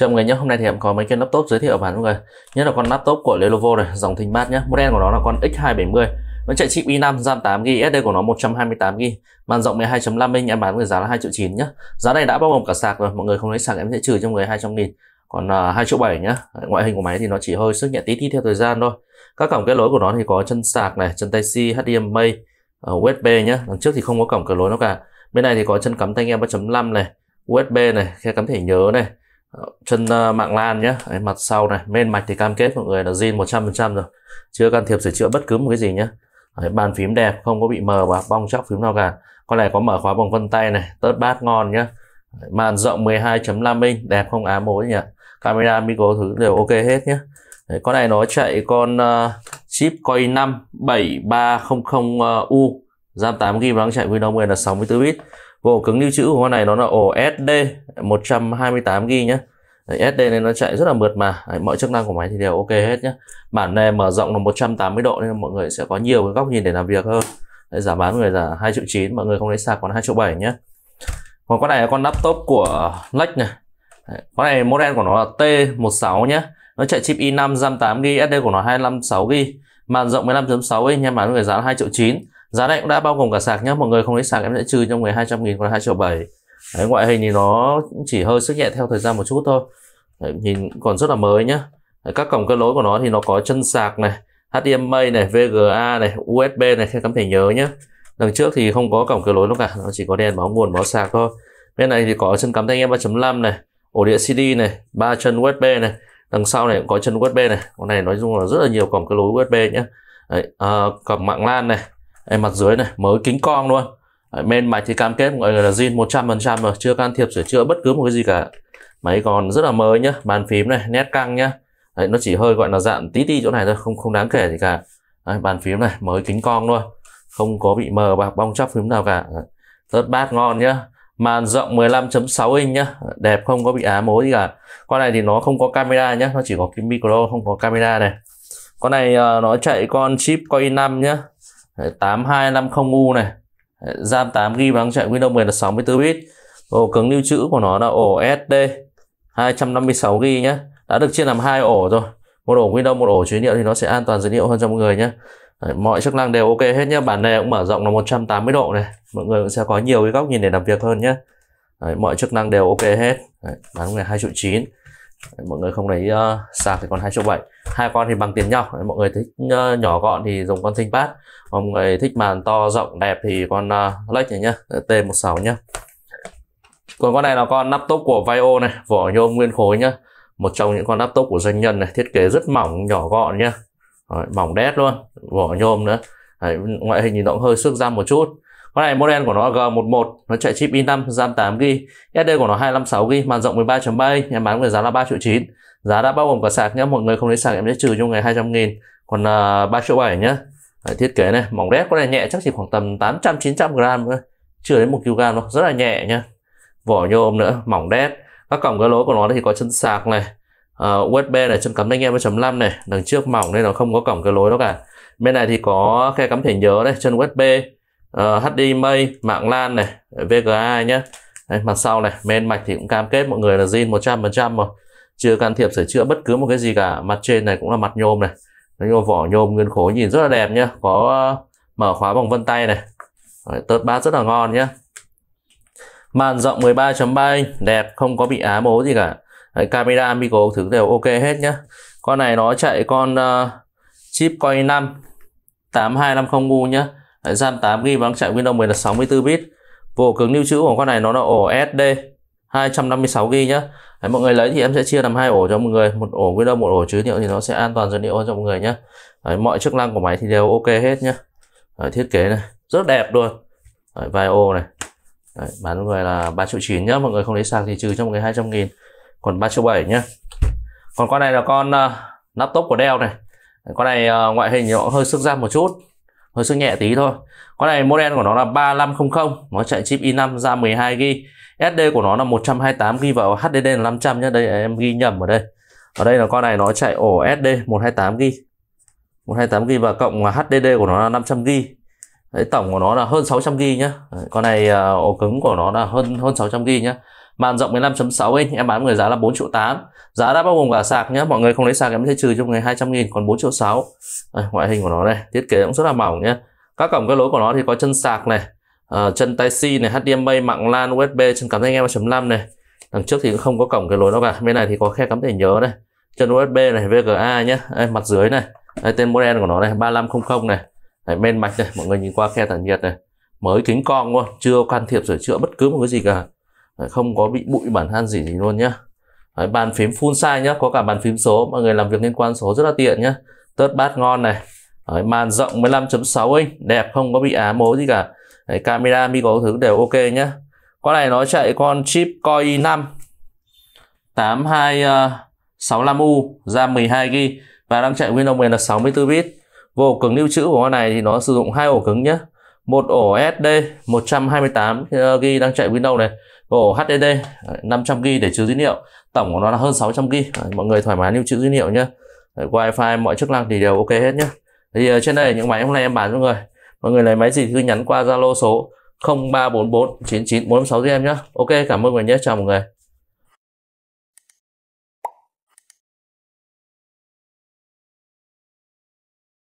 Chào mọi người nhé, hôm nay thì em có mấy cái laptop giới thiệu với mọi người Nhất là con laptop của Lenovo này, dòng thính bát nhé Model của nó là con X270 Nó chạy chip i5, RAM 8GB, SD của nó 128GB Màn rộng 12.5 inch, em bán với giá là 2 triệu 9 nhé Giá này đã bao gồm cả sạc rồi, mọi người không lấy sạc em sẽ trừ cho mọi người 200 nghìn Còn uh, à, 2 triệu 7 nhé Ngoại hình của máy thì nó chỉ hơi sức nhẹ tí tí theo thời gian thôi Các cổng kết nối của nó thì có chân sạc này, chân Type-C, HDMI, à, USB nhé Đằng trước thì không có cổng kết nối nó cả Bên này thì có chân cắm tai nghe 3.5 này, USB này, khe cắm thẻ nhớ này chân ờ, mạng lan nhé mặt sau này bên mạch thì cam kết mọi người là zin 100% rồi chưa can thiệp sửa chữa bất cứ một cái gì nhé Đấy, bàn phím đẹp không có bị mờ và bong chóc phím nào cả con này có mở khóa bằng vân tay này tớt bát ngon nhé màn rộng 12.5 inch đẹp không ám mối nhỉ camera micro thứ đều ok hết nhé Đấy, con này nó chạy con uh, chip Coi 5 7300U RAM 8GB nó chạy Windows 10 là 64 bit ổ cứng lưu trữ của con này nó là ổ SD 128 g nhá Đấy, SD này nó chạy rất là mượt mà Đấy, mọi chức năng của máy thì đều ok hết nhé bản này mở rộng là 180 độ nên mọi người sẽ có nhiều cái góc nhìn để làm việc hơn Đấy, giá bán người là 2 triệu 9 mọi người không lấy sạc còn 2 triệu 7 nhé còn con này là con laptop của Lech này Đấy, con này model của nó là T16 nhá nó chạy chip i5 RAM 8GB SD của nó 256 g màn rộng 15.6 inch nha bán người giá 2 triệu 9 giá này cũng đã bao gồm cả sạc nhé mọi người không lấy sạc em sẽ trừ cho người 200 nghìn còn 2 triệu 7 Đấy, ngoại hình thì nó chỉ hơi sức nhẹ theo thời gian một chút thôi Đấy, nhìn còn rất là mới nhá Đấy, các cổng kết nối của nó thì nó có chân sạc này HDMI này VGA này USB này các em phải nhớ nhé đằng trước thì không có cổng kết nối đâu cả nó chỉ có đèn báo nguồn báo sạc thôi bên này thì có chân cắm tai nghe 3.5 này ổ đĩa CD này ba chân USB này đằng sau này cũng có chân USB này con này nói chung là rất là nhiều cổng kết nối USB nhé Đấy, à, cổng mạng LAN này đây, mặt dưới này mới kính cong luôn Đấy, bên máy thì cam kết mọi người là zin 100% rồi chưa can thiệp sửa chữa bất cứ một cái gì cả máy còn rất là mới nhá bàn phím này nét căng nhá Đấy, nó chỉ hơi gọi là dạn tí ti chỗ này thôi không không đáng kể gì cả Đấy, bàn phím này mới kính cong luôn không có bị mờ bạc bong chóc phím nào cả tớt bát ngon nhá màn rộng 15.6 inch nhá đẹp không có bị á mối gì cả con này thì nó không có camera nhá nó chỉ có cái micro không có camera này con này uh, nó chạy con chip coi i5 nhá 8250U này RAM 8GB bằng chạy Windows 10 là 64 bit ổ cứng lưu trữ của nó là ổ SD 256GB nhé đã được chia làm hai ổ rồi một ổ Windows một ổ chứa liệu thì nó sẽ an toàn dữ liệu hơn cho mọi người nhé Đấy, mọi chức năng đều ok hết nhé bản này cũng mở rộng là 180 độ này mọi người cũng sẽ có nhiều cái góc nhìn để làm việc hơn nhé Đấy, mọi chức năng đều ok hết Đấy, bán ngày 2 triệu 9 mọi người không lấy uh, sạc thì còn hai triệu bảy hai con thì bằng tiền nhau đấy, mọi người thích uh, nhỏ gọn thì dùng con ThinkPad mọi người thích màn to rộng đẹp thì con uh, ờ, Lex này nhá T16 nhá còn con này là con laptop của Vio này vỏ nhôm nguyên khối nhá một trong những con laptop của doanh nhân này thiết kế rất mỏng nhỏ gọn nhá mỏng đét luôn vỏ nhôm nữa Đấy, ngoại hình nhìn nó cũng hơi xước ra một chút con này model của nó G11, nó chạy chip i5 RAM 8GB, SD của nó 256GB, màn rộng 13.3 inch, nhà bán với giá là 3 triệu 9. Giá đã bao gồm cả sạc nhé, mọi người không lấy sạc em sẽ trừ cho người 200 000 còn uh, à, 3 triệu 7 nhá Đấy, thiết kế này, mỏng đét, con này nhẹ chắc chỉ khoảng tầm 800 900 g thôi, chưa đến 1 kg đâu, rất là nhẹ nhá. Vỏ nhôm nữa, mỏng đét. Các cổng cái lối của nó thì có chân sạc này, uh, à, USB này, chân cắm tai nghe 3.5 này, đằng trước mỏng nên nó không có cổng cái lối đâu cả. Bên này thì có khe cắm thẻ nhớ này, chân USB uh, ờ, HD Mây, mạng LAN này, VGA nhé. Đấy, mặt sau này, men mạch thì cũng cam kết mọi người là zin 100% rồi. Chưa can thiệp sửa chữa bất cứ một cái gì cả. Mặt trên này cũng là mặt nhôm này. Nó vỏ nhôm nguyên khối nhìn rất là đẹp nhá. Có uh, mở khóa bằng vân tay này. Đấy, tớt bát rất là ngon nhá. Màn rộng 13.3 inch, đẹp, không có bị ám ố gì cả. Đấy, camera, micro thứ đều ok hết nhá. Con này nó chạy con uh, chip Coi 5 8250U nhá Đấy, RAM 8GB băng chạy Windows 10 là 64 bit. Vô cứng lưu trữ của con này nó là ổ SD 256GB nhá. Đấy, mọi người lấy thì em sẽ chia làm hai ổ cho mọi người, một ổ Windows, một ổ chứa liệu thì nó sẽ an toàn dữ liệu hơn cho mọi người nhá. Đấy, mọi chức năng của máy thì đều ok hết nhá. Đấy, thiết kế này rất đẹp luôn. Đấy, vai ô này. Đấy, bán người là 3 triệu 9 nhá, mọi người không lấy sạc thì trừ cho mọi người 200 000 Còn 3 triệu 7 nhá. Còn con này là con uh, laptop của Dell này. Con này uh, ngoại hình nó hơi sức ra một chút, hơi sức nhẹ tí thôi con này model của nó là 3500 nó chạy chip i5 ra 12GB SD của nó là 128GB và HDD là 500 nhé đây em ghi nhầm ở đây ở đây là con này nó chạy ổ SD 128GB 128GB và cộng HDD của nó là 500GB Đấy, tổng của nó là hơn 600 g nhá. Đấy, con này à, ổ cứng của nó là hơn hơn 600 g nhá. Màn rộng 15.6 inch em bán người giá là 4 triệu 8 Giá đã bao gồm cả sạc nhá Mọi người không lấy sạc em sẽ trừ cho người 200 nghìn Còn 4 triệu 6 đây, Ngoại hình của nó đây Thiết kế cũng rất là mỏng nhá Các cổng kết nối của nó thì có chân sạc này uh, Chân tai c này HDMI mạng LAN USB Chân cắm tai nghe 3.5 này Đằng trước thì cũng không có cổng kết nối đâu cả Bên này thì có khe cắm thẻ nhớ đây Chân USB này VGA nhá đây, Mặt dưới này đây, Tên model của nó này 3500 này Đấy, men mạch đây mọi người nhìn qua khe tản nhiệt này mới kính cong luôn chưa can thiệp sửa chữa bất cứ một cái gì cả Đấy, không có bị bụi bản han gì gì luôn nhá Đấy, bàn phím full size nhá có cả bàn phím số mọi người làm việc liên quan số rất là tiện nhá tớt bát ngon này Đấy, màn rộng 15.6 inch đẹp không có bị á mố gì cả Đấy, camera mi có thứ đều ok nhá con này nó chạy con chip Core i5 8265U RAM 12GB và đang chạy Windows 10 là 64 bit Vô ổ cứng lưu trữ của con này thì nó sử dụng hai ổ cứng nhé. Một ổ SD 128 g đang chạy Windows này, ổ HDD 500 g để chứa dữ liệu. Tổng của nó là hơn 600 g, Mọi người thoải mái lưu trữ dữ liệu nhé. Wi-Fi mọi chức năng thì đều ok hết nhé. Thì ờ, trên đây những máy hôm nay em bán cho mọi người. Mọi người lấy máy gì cứ nhắn qua Zalo số 0344 9946 em nhé. Ok, cảm ơn mọi người nhé. Chào mọi người.